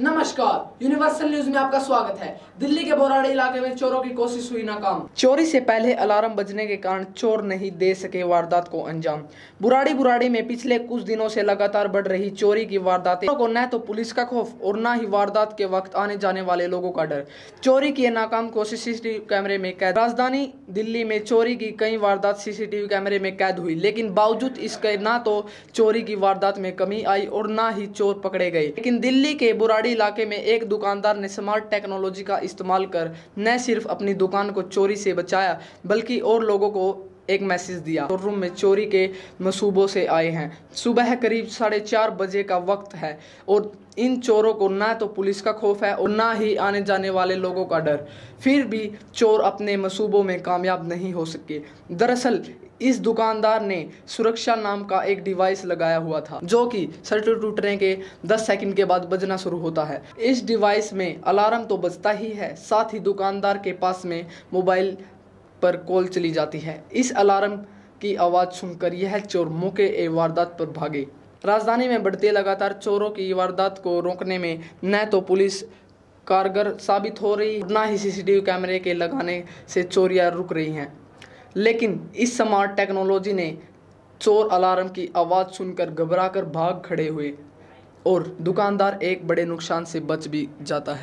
नमस्कार universal news में आपका स्वागत है दिल्ली के बोराड़ी इलाके में चोरों की कोशिश हुई नाकाम चोरी से पहले अलार्म बजने के कारण चोर नहीं दे सके वारदात को अंजाम बुराड़ी बुराड़ी में पिछले कुछ दिनों से लगातार बढ़ रही चोरी की वारदातें को न तो पुलिस का खौफ और न ही वारदात के वक्त आने जाने वाले लोगों का डर चोरी की नाकाम को सीसीटीवी कैमरे में कैद राजधानी दिल्ली में चोरी की कई वारदात सीसीटीवी कैमरे में कैद हुई लेकिन बावजूद इसके न तो चोरी की वारदात में कमी आई और न ही चोर पकड़े गए लेकिन दिल्ली के बुराड़ी पहाड़ी इलाके में एक दुकानदार ने स्मार्ट टेक्नोलॉजी का इस्तेमाल कर न सिर्फ अपनी दुकान को चोरी से बचाया बल्कि और लोगों को एक मैसेज दिया शोरूम में चोरी के मसूबों से आए हैं सुबह करीब साढ़े चार बजे का वक्त है और इन चोरों को ना तो पुलिस का खौफ है और ना ही आने जाने वाले लोगों का डर फिर भी चोर अपने मसूबों में कामयाब नहीं हो सके दरअसल इस दुकानदार ने सुरक्षा नाम का एक डिवाइस लगाया हुआ था जो कि सर्ट टूटने के 10 सेकंड के बाद बजना शुरू होता है इस डिवाइस में अलार्म तो बजता ही है साथ ही दुकानदार के पास में मोबाइल पर कॉल चली जाती है इस अलार्म की आवाज़ सुनकर यह चोर मौके ए वारदात पर भागे राजधानी में बढ़ते लगातार चोरों की वारदात को रोकने में न तो पुलिस कारगर साबित हो रही न ही सीसीटीवी कैमरे के लगाने से चोरियां रुक रही हैं लेकिन इस स्मार्ट टेक्नोलॉजी ने चोर अलार्म की आवाज़ सुनकर घबरा कर भाग खड़े हुए और दुकानदार एक बड़े नुकसान से बच भी जाता है